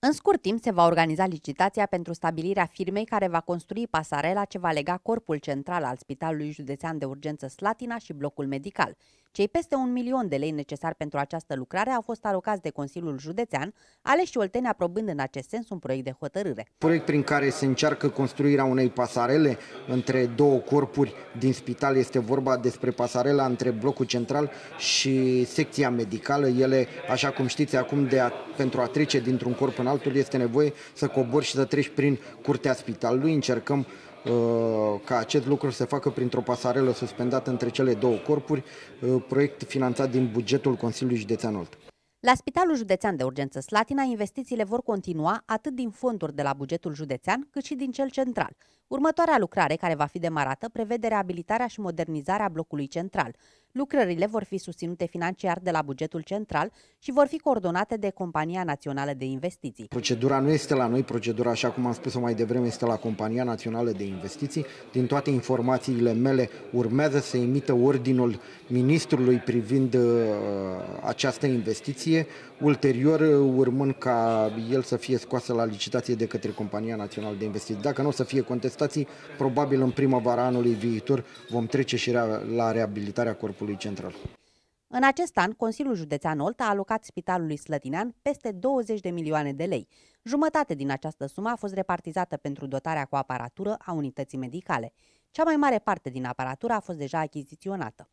În scurt timp se va organiza licitația pentru stabilirea firmei care va construi pasarela ce va lega corpul central al Spitalului Județean de Urgență Slatina și blocul medical. Cei peste un milion de lei necesari pentru această lucrare au fost alocați de Consiliul Județean, Aleși Olteni aprobând în acest sens un proiect de hotărâre. Proiect prin care se încearcă construirea unei pasarele între două corpuri din spital. Este vorba despre pasarela între blocul central și secția medicală. Ele, așa cum știți, acum de a, pentru a trece dintr-un corp în altul este nevoie să cobori și să treci prin curtea spitalului. Încercăm uh, ca acest lucru se facă printr-o pasarelă suspendată între cele două corpuri, uh, proiect finanțat din bugetul Consiliului Județean Olt. La Spitalul Județean de Urgență Slatina, investițiile vor continua atât din fonduri de la bugetul județean, cât și din cel central. Următoarea lucrare care va fi demarată prevede reabilitarea și modernizarea blocului central. Lucrările vor fi susținute financiar de la bugetul central și vor fi coordonate de Compania Națională de Investiții. Procedura nu este la noi, procedura, așa cum am spus-o mai devreme, este la Compania Națională de Investiții. Din toate informațiile mele, urmează să emită ordinul ministrului privind uh, această investiție, ulterior uh, urmând ca el să fie scoasă la licitație de către Compania Națională de Investiții. Dacă nu o să fie contestații, probabil în primăvara anului viitor vom trece și la reabilitarea corpului Spitalului Central. În acest an, Consiliul Județean Olt a alocat Spitalului Slătinean peste 20 de milioane de lei. Jumătate din această sumă a fost repartizată pentru dotarea cu aparatură a unității medicale. Cea mai mare parte din aparatură a fost deja achiziționată.